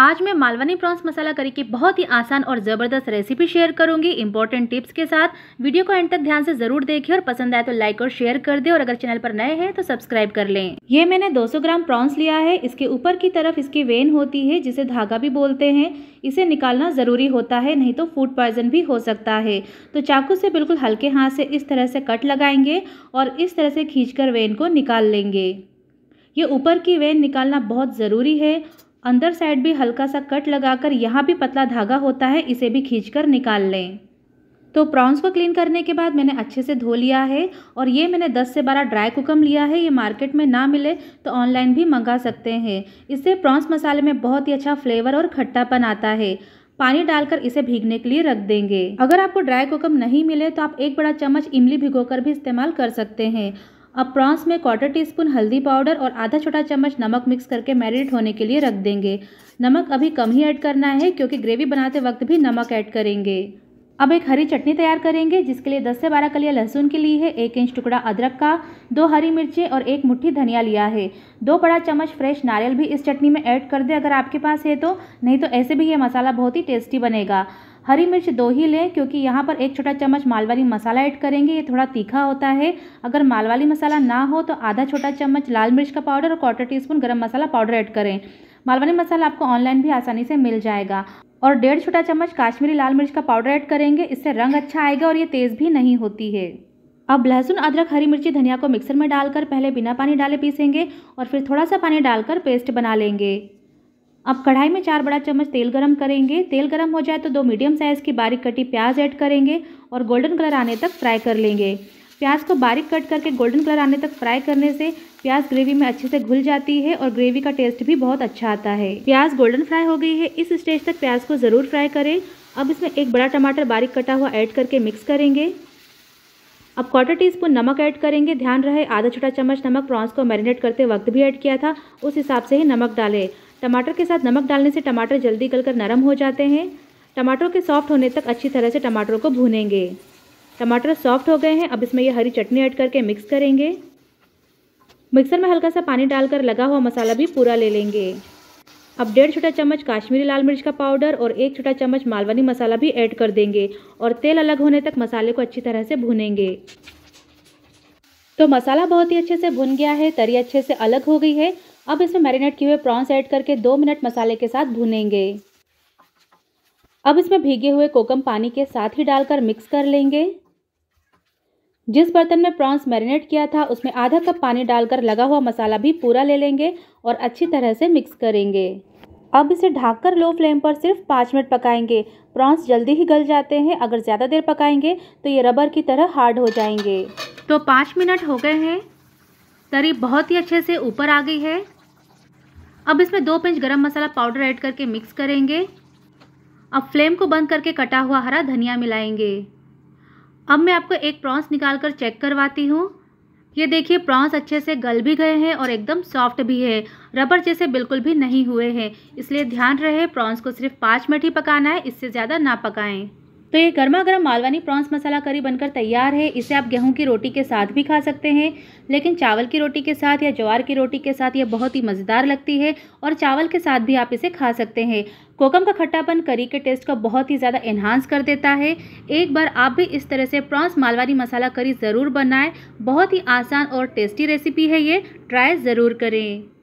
आज मैं मालवानी प्रॉन्स मसाला करी की बहुत ही आसान और ज़बरदस्त रेसिपी शेयर करूंगी इंपॉर्टेंट टिप्स के साथ वीडियो को एंड तक ध्यान से ज़रूर देखिए और पसंद आए तो लाइक और शेयर कर दें और अगर चैनल पर नए हैं तो सब्सक्राइब कर लें ये मैंने 200 ग्राम प्रॉन्स लिया है इसके ऊपर की तरफ इसकी वेन होती है जिसे धागा भी बोलते हैं इसे निकालना ज़रूरी होता है नहीं तो फूड पॉइजन भी हो सकता है तो चाकू से बिल्कुल हल्के हाथ से इस तरह से कट लगाएंगे और इस तरह से खींच वेन को निकाल लेंगे ये ऊपर की वेन निकालना बहुत ज़रूरी है अंदर साइड भी हल्का सा कट लगाकर यहाँ भी पतला धागा होता है इसे भी खींचकर निकाल लें तो प्रॉन्स को क्लीन करने के बाद मैंने अच्छे से धो लिया है और ये मैंने 10 से 12 ड्राई कुकम लिया है ये मार्केट में ना मिले तो ऑनलाइन भी मंगा सकते हैं इससे प्रॉन्स मसाले में बहुत ही अच्छा फ्लेवर और खट्टापन आता है पानी डालकर इसे भीगने के लिए रख देंगे अगर आपको ड्राई कुकम नहीं मिले तो आप एक बड़ा चम्मच इमली भिगोकर भी इस्तेमाल कर सकते हैं अब प्रॉन्स में क्वार्टर टी स्पून हल्दी पाउडर और आधा छोटा चम्मच नमक मिक्स करके मैरिनेट होने के लिए रख देंगे नमक अभी कम ही ऐड करना है क्योंकि ग्रेवी बनाते वक्त भी नमक ऐड करेंगे अब एक हरी चटनी तैयार करेंगे जिसके लिए 10 से 12 कलिया लहसुन के लिए है एक इंच टुकड़ा अदरक का दो हरी मिर्चें और एक मुट्ठी धनिया लिया है दो बड़ा चम्मच फ्रेश नारियल भी इस चटनी में ऐड कर दें अगर आपके पास है तो नहीं तो ऐसे भी ये मसाला बहुत ही टेस्टी बनेगा हरी मिर्च दो ही लें क्योंकि यहाँ पर एक छोटा चम्मच मालवाली मसाला ऐड करेंगे ये थोड़ा तीखा होता है अगर मालवाली मसाला ना हो तो आधा छोटा चम्मच लाल मिर्च का पाउडर और क्वार्टर टी स्पून गर्म मसाला पाउडर ऐड करें मालवाली मसाला आपको ऑनलाइन भी आसानी से मिल जाएगा और डेढ़ छोटा चम्मच काश्मीरी लाल मिर्च का पाउडर ऐड करेंगे इससे रंग अच्छा आएगा और ये तेज़ भी नहीं होती है अब लहसुन अदरक हरी मिर्ची धनिया को मिक्सर में डालकर पहले बिना पानी डाले पीसेंगे और फिर थोड़ा सा पानी डालकर पेस्ट बना लेंगे अब कढ़ाई में चार बड़ा चम्मच तेल गरम करेंगे तेल गरम हो जाए तो दो मीडियम साइज़ की बारीक कटी प्याज ऐड करेंगे और गोल्डन कलर आने तक फ्राई कर लेंगे प्याज को बारीक कट करके गोल्डन कलर आने तक फ्राई करने से प्याज ग्रेवी में अच्छे से घुल जाती है और ग्रेवी का टेस्ट भी बहुत अच्छा आता है प्याज गोल्डन फ्राई हो गई है इस स्टेज तक प्याज को ज़रूर फ्राई करें अब इसमें एक बड़ा टमाटर बारीक कटा हुआ ऐड करके मिक्स करेंगे अब क्वार्टर टी स्पून नमक ऐड करेंगे ध्यान रहे आधा छोटा चम्मच नमक प्रॉन्स को मैरिनेट करते वक्त भी ऐड किया था उस हिसाब से ही नमक डालें टमाटर के साथ नमक डालने से टमाटर जल्दी गलकर नरम हो जाते हैं टमाटर के सॉफ्ट होने तक अच्छी तरह से टमाटरों को भूनेंगे टमाटर सॉफ्ट हो गए हैं अब इसमें ये हरी चटनी ऐड करके मिक्स करेंगे मिक्सर में हल्का सा पानी डालकर लगा हुआ मसाला भी पूरा ले लेंगे अब डेढ़ छोटा चम्मच काश्मीरी लाल मिर्च का पाउडर और एक छोटा चम्मच मालवनी मसाला भी ऐड कर देंगे और तेल अलग होने तक मसाले को अच्छी तरह से भूनेंगे तो मसाला बहुत ही अच्छे से भुन गया है तरी अच्छे से अलग हो गई है अब इसमें मैरिनेट किए हुए प्रॉन्स ऐड करके दो मिनट मसाले के साथ भुनेंगे अब इसमें भीगे हुए कोकम पानी के साथ ही डालकर मिक्स कर लेंगे जिस बर्तन में प्रॉन्स मैरिनेट किया था उसमें आधा कप पानी डालकर लगा हुआ मसाला भी पूरा ले लेंगे और अच्छी तरह से मिक्स करेंगे अब इसे ढककर लो फ्लेम पर सिर्फ पाँच मिनट पकाएंगे प्रॉन्स जल्दी ही गल जाते हैं अगर ज़्यादा देर पकाएंगे तो ये रबर की तरह हार्ड हो जाएंगे तो पाँच मिनट हो गए हैं तरी बहुत ही अच्छे से ऊपर आ गई है अब इसमें दो पिंच गरम मसाला पाउडर ऐड करके मिक्स करेंगे अब फ्लेम को बंद करके कटा हुआ हरा धनिया मिलाएंगे अब मैं आपको एक प्रॉन्स निकाल कर चेक करवाती हूँ ये देखिए प्रॉन्स अच्छे से गल भी गए हैं और एकदम सॉफ्ट भी है रबर जैसे बिल्कुल भी नहीं हुए हैं इसलिए ध्यान रहे प्रॉन्स को सिर्फ पाँच मिनट ही पकाना है इससे ज़्यादा ना पकाएं तो ये गर्मा गर्म मालवानी प्रॉन्स मसाला करी बनकर तैयार है इसे आप गेहूं की रोटी के साथ भी खा सकते हैं लेकिन चावल की रोटी के साथ या ज्वार की रोटी के साथ ये बहुत ही मज़ेदार लगती है और चावल के साथ भी आप इसे खा सकते हैं कोकम का खट्टापन करी के टेस्ट को बहुत ही ज़्यादा इन्हांस कर देता है एक बार आप भी इस तरह से प्रॉन्स मालवानी मसाला करी ज़रूर बनाएं बहुत ही आसान और टेस्टी रेसिपी है ये ट्राई ज़रूर करें